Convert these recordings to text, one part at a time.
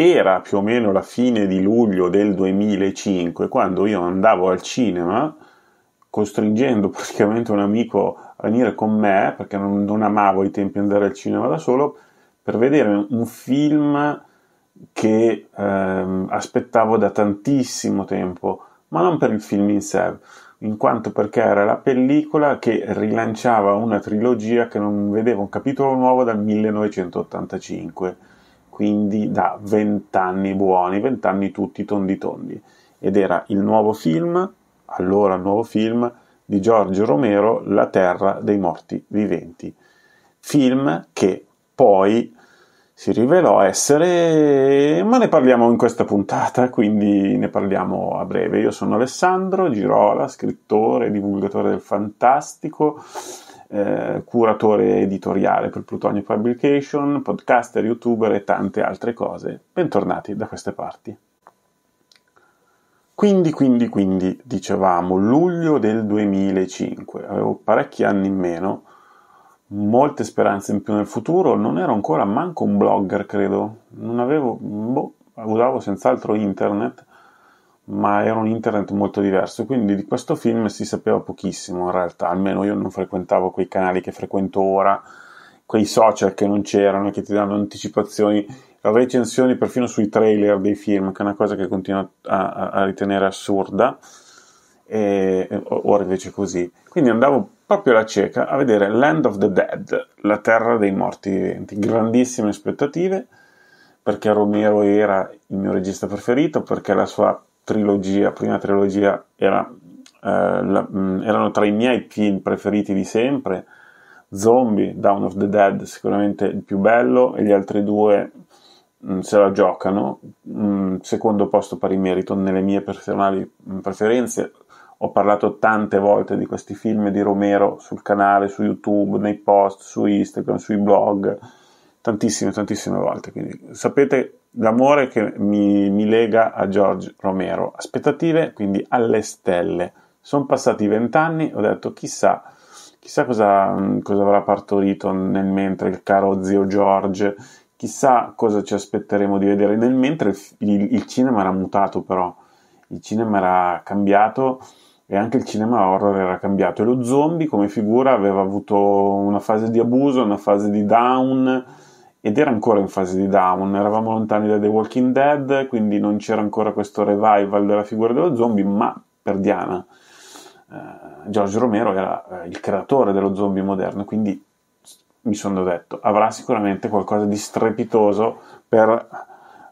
Era più o meno la fine di luglio del 2005 quando io andavo al cinema costringendo praticamente un amico a venire con me perché non, non amavo i tempi andare al cinema da solo per vedere un film che ehm, aspettavo da tantissimo tempo, ma non per il film in sé, in quanto perché era la pellicola che rilanciava una trilogia che non vedeva un capitolo nuovo dal 1985 quindi da vent'anni buoni, vent'anni tutti tondi tondi. Ed era il nuovo film, allora nuovo film, di Giorgio Romero, La terra dei morti viventi. Film che poi si rivelò essere, ma ne parliamo in questa puntata, quindi ne parliamo a breve. Io sono Alessandro Girola, scrittore, divulgatore del fantastico eh, curatore editoriale per Plutonio Publication, podcaster, youtuber e tante altre cose. Bentornati da queste parti. Quindi, quindi, quindi, dicevamo, luglio del 2005, avevo parecchi anni in meno, molte speranze in più nel futuro, non ero ancora manco un blogger, credo, non avevo, boh, usavo senz'altro internet, ma era un internet molto diverso, quindi di questo film si sapeva pochissimo in realtà, almeno io non frequentavo quei canali che frequento ora, quei social che non c'erano, e che ti danno anticipazioni, recensioni perfino sui trailer dei film, che è una cosa che continuo a, a, a ritenere assurda, e, ora invece così. Quindi andavo proprio alla cieca a vedere Land of the Dead, la terra dei morti viventi, grandissime aspettative, perché Romero era il mio regista preferito, perché la sua trilogia, prima trilogia, era, eh, la, mm, erano tra i miei film preferiti di sempre. Zombie, Down of the Dead, sicuramente il più bello, e gli altri due mh, mm, se la giocano. Mh, mm, secondo posto per il merito nelle mie personali mh, preferenze. Ho parlato tante volte di questi film di Romero sul canale, su YouTube, nei post, su Instagram, sui blog tantissime, tantissime volte. Quindi sapete l'amore che mi, mi lega a George Romero. Aspettative, quindi alle stelle. Sono passati vent'anni, ho detto chissà, chissà cosa, mm, cosa avrà partorito nel mentre il caro zio George, chissà cosa ci aspetteremo di vedere. Nel mentre il, il, cinema era mutato, però il cinema era cambiato e anche il cinema horror era cambiato. E lo zombie come figura aveva avuto una fase di abuso, una fase di down ed era ancora in fase di down, eravamo lontani da The Walking Dead, quindi non c'era ancora questo revival della figura dello zombie, ma per Diana eh, George Romero era eh, il creatore dello zombie moderno, quindi mi sono detto avrà sicuramente qualcosa di strepitoso per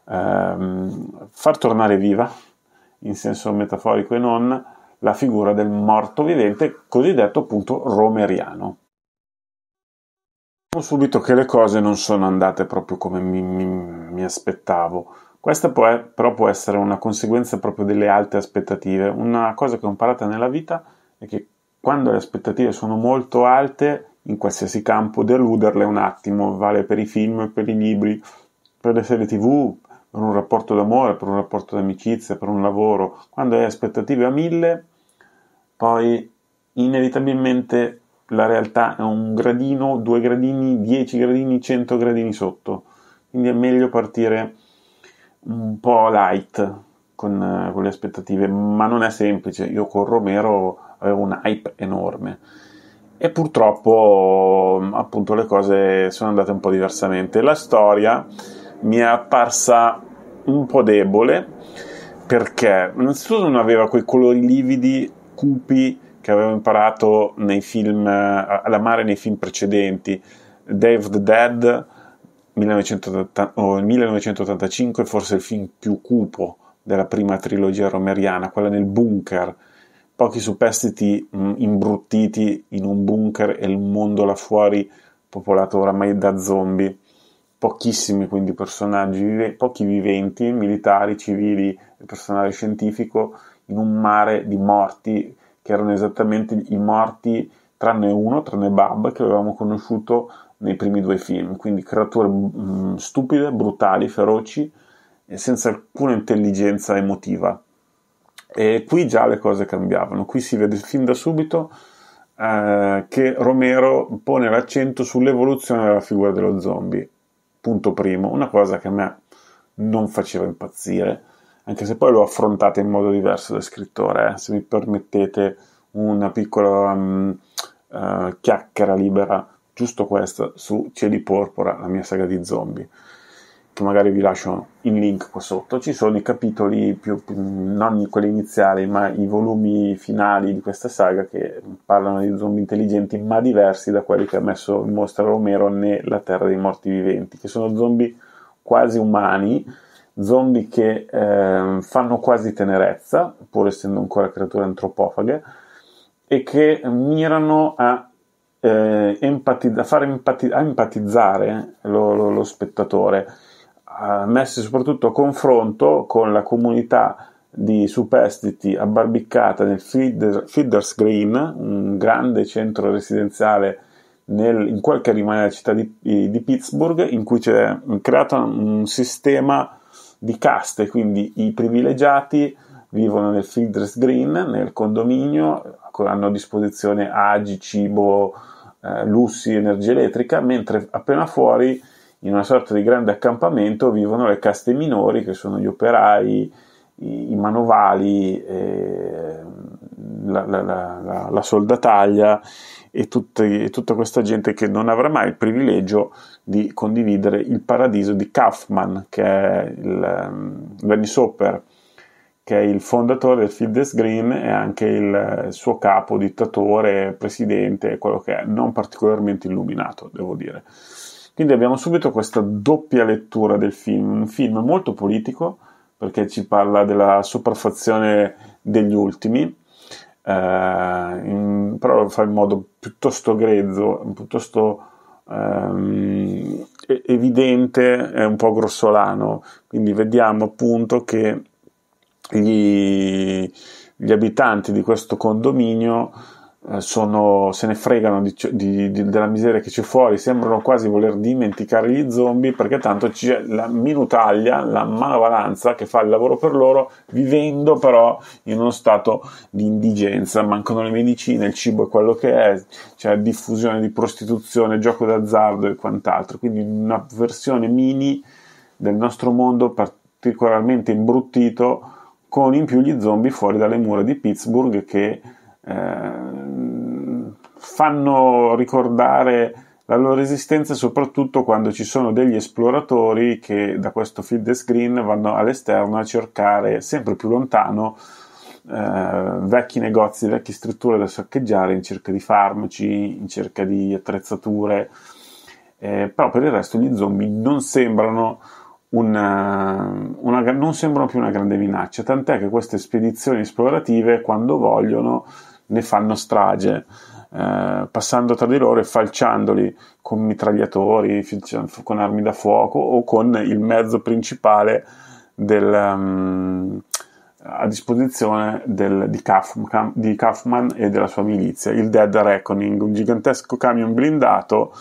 ehm, far tornare viva, in senso metaforico e non, la figura del morto vivente, cosiddetto appunto romeriano. Diciamo subito che le cose non sono andate proprio come mi, mi, mi aspettavo. Questa può, però può essere una conseguenza proprio delle alte aspettative. Una cosa che ho imparato nella vita è che quando le aspettative sono molto alte, in qualsiasi campo, deluderle un attimo, vale per i film, per i libri, per le serie tv, per un rapporto d'amore, per un rapporto d'amicizia, per un lavoro. Quando hai aspettative a mille, poi inevitabilmente la realtà è un gradino, due gradini, dieci gradini, cento gradini sotto. Quindi è meglio partire un po' light con, eh, con le aspettative, ma non è semplice. Io con Romero avevo un hype enorme e purtroppo appunto le cose sono andate un po' diversamente. La storia mi è apparsa un po' debole perché innanzitutto non aveva quei colori lividi, cupi che avevo imparato nei film, eh, ad amare nei film precedenti, Dave the Dead, 1980, oh, 1985, forse il film più cupo della prima trilogia romeriana, quella nel bunker, pochi superstiti mm, imbruttiti in un bunker e il mondo là fuori popolato oramai da zombie, pochissimi quindi personaggi, pochi viventi, militari, civili personale scientifico, in un mare di morti che erano esattamente i morti, tranne uno, tranne Bab, che avevamo conosciuto nei primi due film. Quindi creature mh, mm, stupide, brutali, feroci, senza alcuna intelligenza emotiva. E qui già le cose cambiavano, qui si vede fin da subito eh, che Romero pone l'accento sull'evoluzione della figura dello zombie, punto primo, una cosa che a me non faceva impazzire anche se poi lo affrontate in modo diverso da scrittore, eh. se mi permettete una piccola um, uh, chiacchiera libera, giusto questa, su Cieli Porpora, la mia saga di zombie, che magari vi lascio in link qua sotto. Ci sono i capitoli più, più non quelli iniziali, ma i volumi finali di questa saga che parlano di zombie intelligenti, ma diversi da quelli che ha messo in mostra Romero nella Terra dei Morti Viventi, che sono zombie quasi umani, zombie che eh, fanno quasi tenerezza, pur essendo ancora creature antropofaghe, e che mirano a, eh, empatizza, far empati- a empatizzare lo, lo, lo spettatore, eh, messi soprattutto a confronto con la comunità di superstiti abbarbiccata nel Feeder, Feeders Green, un grande centro residenziale nel, in quel che rimane la città di, di Pittsburgh, in cui c'è creato un sistema di caste, quindi i privilegiati vivono nel Fieldress Green, nel condominio, hanno a disposizione agi, cibo, eh, lussi, energia elettrica, mentre appena fuori, in una sorta di grande accampamento, vivono le caste minori, che sono gli operai, i, i manovali, eh, la, la, la, la, soldataglia e, tutte, e tutta questa gente che non avrà mai il privilegio di condividere il paradiso di Kaufman, che è il um, ehm, Danny Soper, che è il fondatore del Fidesz Green e anche il, il eh, suo capo, dittatore, presidente, quello che è non particolarmente illuminato, devo dire. Quindi abbiamo subito questa doppia lettura del film, un film molto politico perché ci parla della sopraffazione degli ultimi, eh, in, però lo fa in modo piuttosto grezzo, piuttosto ehm, evidente è un po' grossolano, quindi vediamo appunto che gli, gli abitanti di questo condominio eh, sono, se ne fregano di, di, di, della miseria che c'è fuori, sembrano quasi voler dimenticare gli zombie perché tanto c'è la minutaglia, la manovalanza che fa il lavoro per loro, vivendo però in uno stato di indigenza. Mancano le medicine, il cibo è quello che è, c'è diffusione di prostituzione, gioco d'azzardo e quant'altro. Quindi una versione mini del nostro mondo particolarmente imbruttito, con in più gli zombie fuori dalle mura di Pittsburgh che eh, fanno ricordare la loro esistenza soprattutto quando ci sono degli esploratori che da questo field screen vanno all'esterno a cercare sempre più lontano eh, vecchi negozi, vecchie strutture da saccheggiare in cerca di farmaci, in cerca di attrezzature, eh, però per il resto gli zombie non sembrano, eh, una, una, non sembrano più una grande minaccia, tant'è che queste spedizioni esplorative quando vogliono ne fanno strage, eh, passando tra di loro e falciandoli con mitragliatori, cioè, con armi da fuoco o con il mezzo principale del, um, a disposizione del, di, Kaufman, di Kaufman e della sua milizia, il Dead Reckoning, un gigantesco camion blindato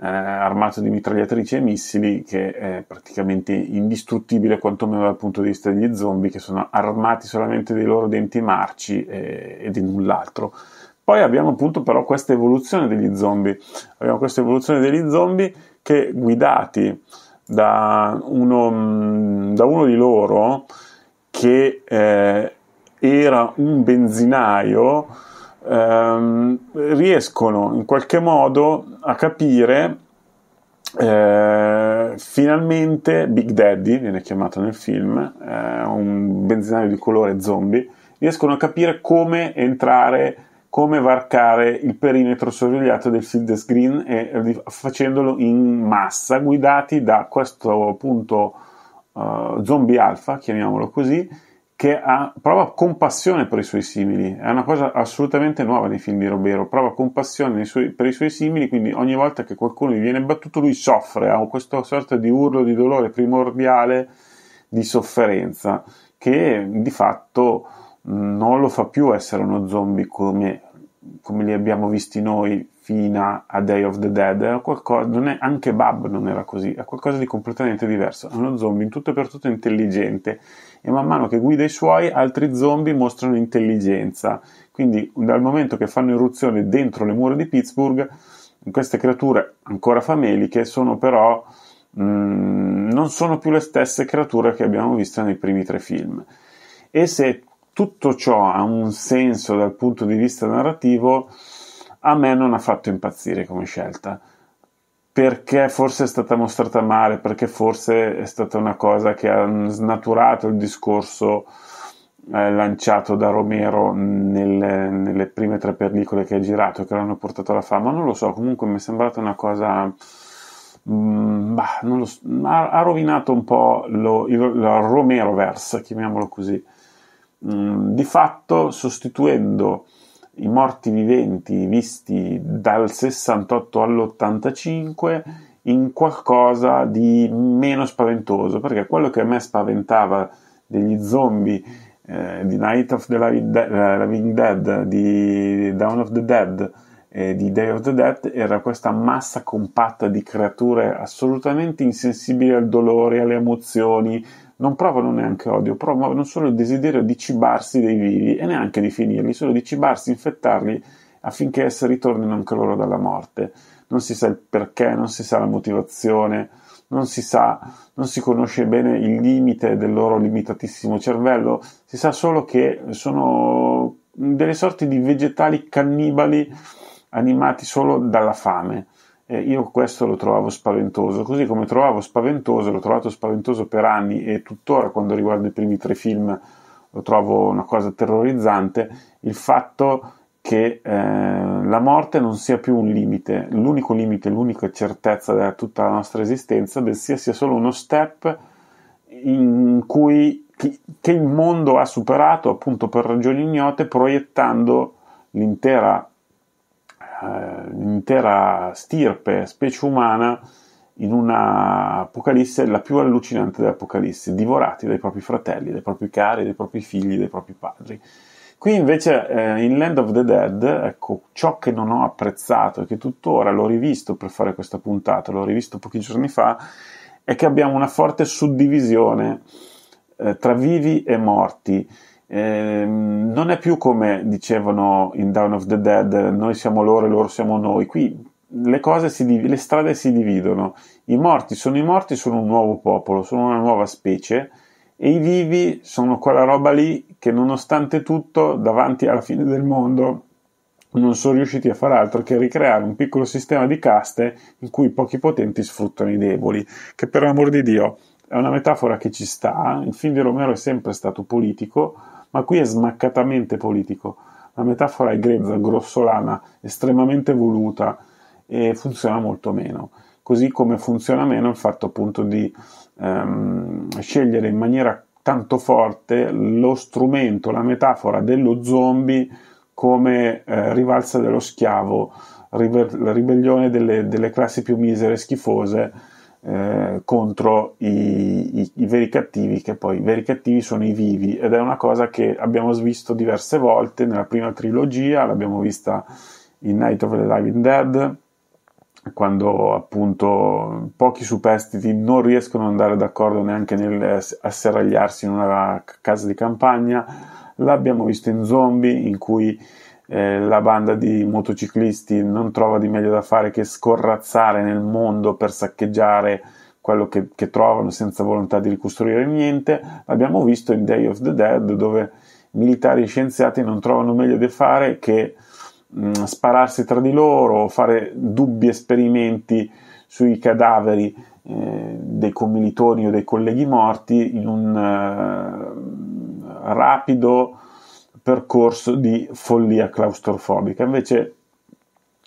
eh, armato di mitragliatrici e missili che è praticamente indistruttibile quantomeno dal punto di vista degli zombie che sono armati solamente dei loro denti marci e, eh, e di null'altro. Poi abbiamo appunto però questa evoluzione degli zombie, abbiamo questa evoluzione degli zombie che guidati da uno, mm, da uno di loro che eh, era un benzinaio ehm, riescono in qualche modo a capire eh, finalmente Big Daddy viene chiamato nel film, eh, un benzinaio di colore zombie, riescono a capire come entrare, come varcare il perimetro sorvegliato del field screen e, facendolo in massa, guidati da questo appunto eh, zombie alfa, chiamiamolo così, che ha, prova compassione per i suoi simili, è una cosa assolutamente nuova nei film di Robero, prova compassione suoi, per i suoi simili, quindi ogni volta che qualcuno gli viene battuto lui soffre, ha questo sorta di urlo di dolore primordiale di sofferenza che di fatto mm, non lo fa più essere uno zombie come, come li abbiamo visti noi fina a Day of the Dead, qualcosa, è, anche Bab non era così, è qualcosa di completamente diverso, è uno zombie in tutto e per tutto intelligente e man mano che guida i suoi altri zombie mostrano intelligenza, quindi dal momento che fanno irruzione dentro le mura di Pittsburgh, queste creature ancora fameliche sono però mh, mm, non sono più le stesse creature che abbiamo visto nei primi tre film e se tutto ciò ha un senso dal punto di vista narrativo, a me non ha fatto impazzire come scelta perché forse è stata mostrata male, perché forse è stata una cosa che ha snaturato il discorso eh, lanciato da Romero nel, nelle prime tre pellicole che ha girato, che l'hanno portato alla fama, non lo so, comunque mi è sembrata una cosa... Mh, mm, bah, lo, ha, ha, rovinato un po' lo, il, il Romero-verse, chiamiamolo così, mh, mm, di fatto sostituendo i morti viventi visti dal 68 all'85 in qualcosa di meno spaventoso, perché quello che a me spaventava degli zombie eh, di Night of the eh, Living Dead, di Dawn of the Dead e di Day of the Dead era questa massa compatta di creature assolutamente insensibili al dolore, alle emozioni, non provano neanche odio, provano solo il desiderio di cibarsi dei vivi e neanche di finirli, solo di cibarsi, infettarli affinché essi ritornino anche loro dalla morte. Non si sa il perché, non si sa la motivazione, non si sa, non si conosce bene il limite del loro limitatissimo cervello, si sa solo che sono delle sorti di vegetali cannibali animati solo dalla fame eh, io questo lo trovavo spaventoso, così come trovavo spaventoso, l'ho trovato spaventoso per anni e tuttora quando riguardo i primi tre film lo trovo una cosa terrorizzante, il fatto che eh, la morte non sia più un limite, l'unico limite, l'unica certezza della tutta la nostra esistenza, bensì sia solo uno step in cui che il mondo ha superato appunto per ragioni ignote, proiettando l'intera eh, l'intera stirpe, specie umana, in un'apocalisse la più allucinante dell'apocalisse, divorati dai propri fratelli, dai propri cari, dai propri figli, dai propri padri. Qui invece eh, in Land of the Dead, ecco, ciò che non ho apprezzato e che tuttora l'ho rivisto per fare questa puntata, l'ho rivisto pochi giorni fa, è che abbiamo una forte suddivisione eh, tra vivi e morti Ehm, non è più come dicevano in Down of the Dead, noi siamo loro e loro siamo noi. Qui le, cose si, div- le strade si dividono, i morti sono i morti, sono un nuovo popolo, sono una nuova specie e i vivi sono quella roba lì che nonostante tutto, davanti alla fine del mondo, non sono riusciti a fare altro che ricreare un piccolo sistema di caste in cui i pochi potenti sfruttano i deboli, che per l'amor di Dio è una metafora che ci sta, eh. il film di Romero è sempre stato politico, ma qui è smaccatamente politico. La metafora è grezza, grossolana, estremamente voluta e funziona molto meno. Così come funziona meno il fatto appunto di ehm, scegliere in maniera tanto forte lo strumento, la metafora dello zombie come eh, rivalsa dello schiavo, ribellione delle, delle classi più misere, schifose eh, contro i, i, i, veri cattivi, che poi i veri cattivi sono i vivi, ed è una cosa che abbiamo visto diverse volte nella prima trilogia, l'abbiamo vista in Night of the Living Dead, quando appunto pochi superstiti non riescono ad andare d'accordo neanche nel asseragliarsi in una casa di campagna, l'abbiamo visto in Zombie, in cui eh, la banda di motociclisti non trova di meglio da fare che scorrazzare nel mondo per saccheggiare quello che, che trovano senza volontà di ricostruire niente. L'abbiamo visto in Day of the Dead dove militari e scienziati non trovano meglio da fare che mh, mm, spararsi tra di loro, fare dubbi esperimenti sui cadaveri eh, dei commilitoni o dei colleghi morti in un eh, rapido percorso di follia claustrofobica. Invece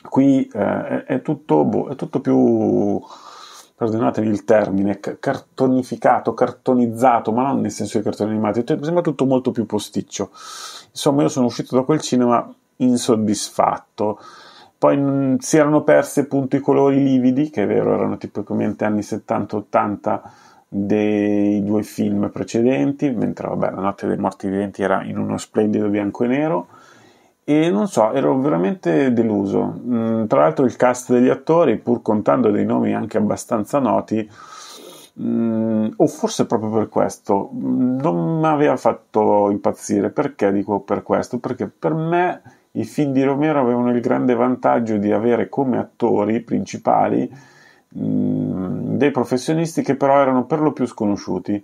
qui eh, è, tutto, boh, è, tutto, più, perdonatemi il termine, cartonificato, cartonizzato, ma non nel senso di cartoni animati, cioè, sembra tutto molto più posticcio. Insomma, io sono uscito da quel cinema insoddisfatto. Poi mh, si erano persi appunto i colori lividi, che è vero, erano tipicamente anni 70-80 dei due film precedenti, mentre vabbè, La notte dei morti viventi era in uno splendido bianco e nero. E non so, ero veramente deluso. Mm, tra l'altro, il cast degli attori, pur contando dei nomi anche abbastanza noti, mm, o forse proprio per questo, non mi aveva fatto impazzire. Perché dico per questo? Perché per me i film di Romero avevano il grande vantaggio di avere come attori principali. Mm, dei professionisti che però erano per lo più sconosciuti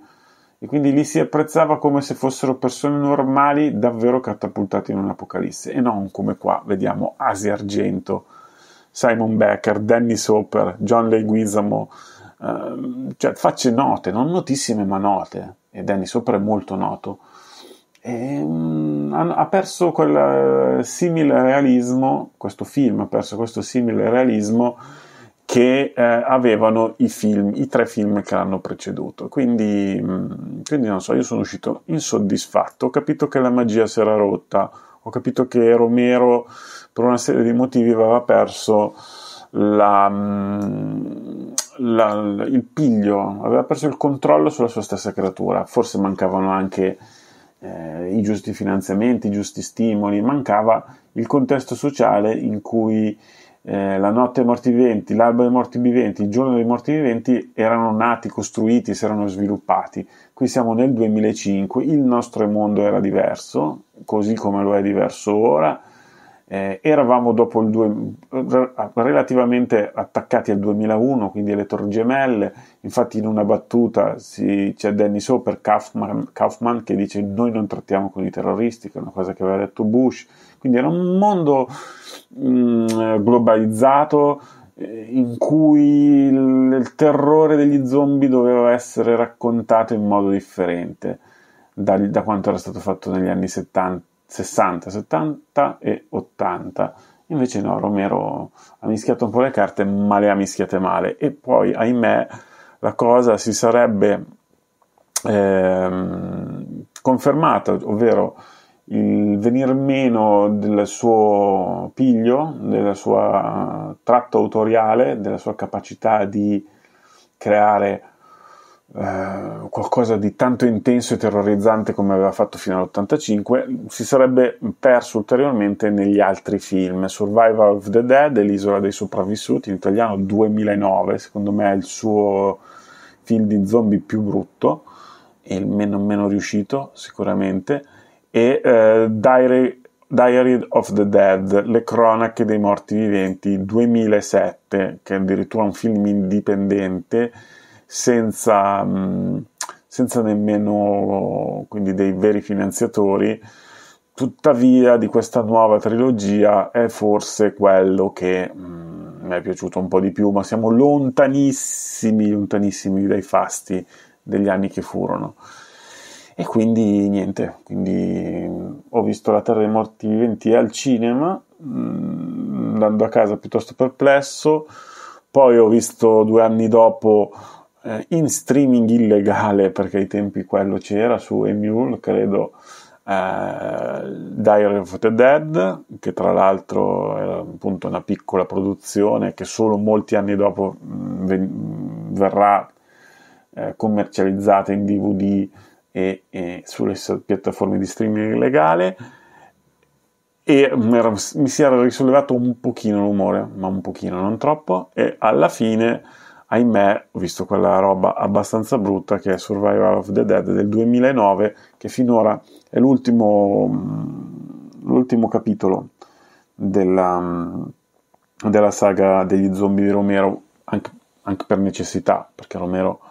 e quindi li si apprezzava come se fossero persone normali davvero catapultate in un'apocalisse e non come qua vediamo Asi Argento, Simon Becker, Dennis Hopper, John Leguizamo, eh, cioè facce note, non notissime ma note e Dennis Hopper è molto noto. E, um, ha perso quel eh, simile realismo, questo film ha perso questo simile realismo che eh, avevano i film, i tre film che l'hanno preceduto. Quindi, mh, mm, quindi non so, io sono uscito insoddisfatto, ho capito che la magia si era rotta, ho capito che Romero per una serie di motivi aveva perso la, mm, la, il piglio, aveva perso il controllo sulla sua stessa creatura, forse mancavano anche eh, i giusti finanziamenti, i giusti stimoli, mancava il contesto sociale in cui eh, la notte dei morti viventi, l'alba dei morti viventi, il giorno dei morti viventi erano nati, costruiti, si erano sviluppati. Qui siamo nel 2005, il nostro mondo era diverso, così come lo è diverso ora. Eh, eravamo dopo il due, relativamente attaccati al 2001, quindi alle Torri Gemelle. Infatti, in una battuta si, c'è Danny Hopper Kaufman, Kaufman che dice: Noi non trattiamo con i terroristi, che è una cosa che aveva detto Bush quindi era un mondo mh, mm, globalizzato eh, in cui il, il, terrore degli zombie doveva essere raccontato in modo differente da, da quanto era stato fatto negli anni 70, 60, 70 e 80. Invece no, Romero ha mischiato un po' le carte, ma le ha mischiate male. E poi, ahimè, la cosa si sarebbe eh, confermata, ovvero il venir meno del suo piglio, della sua tratto autoriale, della sua capacità di creare eh, qualcosa di tanto intenso e terrorizzante come aveva fatto fino all'85, si sarebbe perso ulteriormente negli altri film. Survival of the Dead, L'isola dei sopravvissuti, in italiano 2009, secondo me è il suo film di zombie più brutto e il meno, meno riuscito sicuramente e eh, Diary, Diary of the Dead, Le cronache dei morti viventi 2007, che è addirittura un film indipendente senza, mh, mm, senza nemmeno quindi dei veri finanziatori. Tuttavia, di questa nuova trilogia è forse quello che mh, mm, mi è piaciuto un po' di più, ma siamo lontanissimi, lontanissimi dai fasti degli anni che furono. E quindi niente, quindi mm, ho visto La Terra dei Morti Viventi al cinema, mm, andando a casa piuttosto perplesso, poi ho visto due anni dopo eh, in streaming illegale, perché ai tempi quello c'era, su Emule, credo, eh, Diary of the Dead, che tra l'altro era appunto una piccola produzione che solo molti anni dopo mh, mm, verrà eh, commercializzata in DVD e, e sulle piattaforme di streaming legale e mi si era risollevato un pochino l'umore, ma un pochino, non troppo, e alla fine, ahimè, ho visto quella roba abbastanza brutta che è Survival of the Dead del 2009, che finora è l'ultimo, mm, l'ultimo capitolo della, mm, della, saga degli zombie di Romero, anche, anche per necessità, perché Romero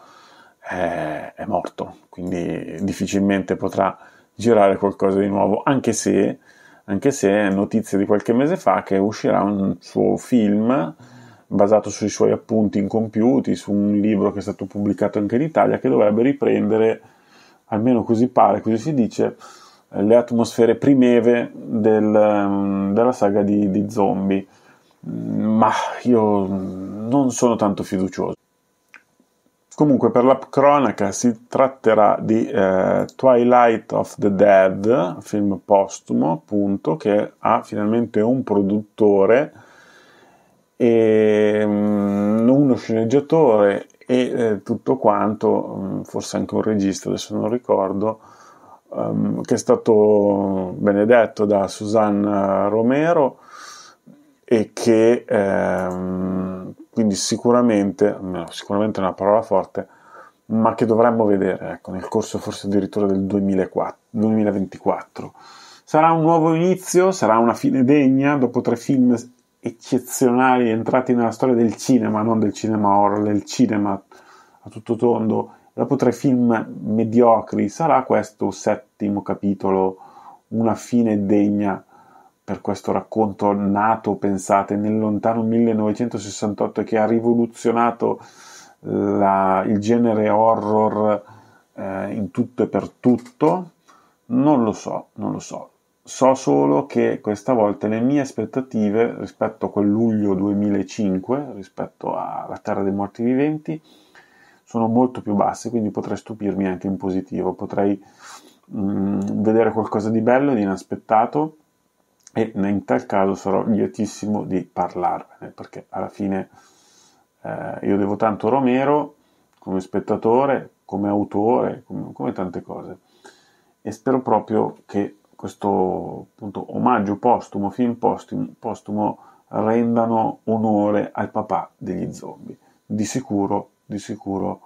è, è morto, quindi difficilmente potrà girare qualcosa di nuovo, anche se, anche se è notizia di qualche mese fa che uscirà un suo film basato sui suoi appunti incompiuti, su un libro che è stato pubblicato anche in Italia, che dovrebbe riprendere, almeno così pare, così si dice, le atmosfere primeve del, della saga di, di zombie. Ma io non sono tanto fiducioso. Comunque per la cronaca si tratterà di eh, Twilight of the Dead, film postumo appunto, che ha finalmente un produttore, e, um, uno sceneggiatore e eh, tutto quanto, um, forse anche un regista, adesso non ricordo, um, che è stato benedetto da Susanna Romero e che ehm, quindi sicuramente, sicuramente è una parola forte, ma che dovremmo vedere ecco, nel corso forse addirittura del 2004, 2024. Sarà un nuovo inizio, sarà una fine degna dopo tre film eccezionali entrati nella storia del cinema, non del cinema horror, del cinema a tutto tondo. Dopo tre film mediocri sarà questo settimo capitolo una fine degna per questo racconto nato, pensate, nel lontano 1968 che ha rivoluzionato eh, la, il genere horror eh, in tutto e per tutto? Non lo so, non lo so. So solo che questa volta le mie aspettative rispetto a quel luglio 2005, rispetto alla Terra dei Morti Viventi, sono molto più basse, quindi potrei stupirmi anche in positivo, potrei mh, mm, vedere qualcosa di bello, di inaspettato e in tal caso sarò lietissimo di parlarvene perché alla fine eh, io devo tanto Romero come spettatore, come autore, come, come tante cose e spero proprio che questo appunto, omaggio postumo, film postumo, postumo, rendano onore al papà degli zombie. Di sicuro, di sicuro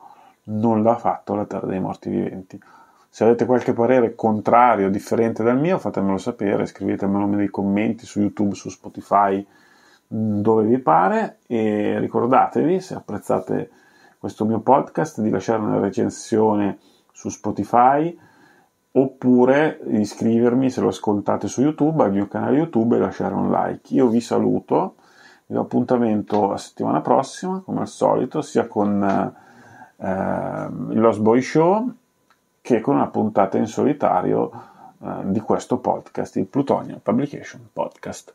non l'ha fatto la Terra dei Morti Viventi. Se avete qualche parere contrario o differente dal mio, fatemelo sapere, scrivetemelo nei commenti su YouTube, su Spotify, dove vi pare e ricordatevi, se apprezzate questo mio podcast, di lasciare una recensione su Spotify oppure iscrivermi se lo ascoltate su YouTube al mio canale YouTube e lasciare un like. Io vi saluto, vi do appuntamento la settimana prossima, come al solito, sia con eh, il Lost Boy Show che con una puntata in solitario eh, di questo podcast, il Plutonium Publication Podcast.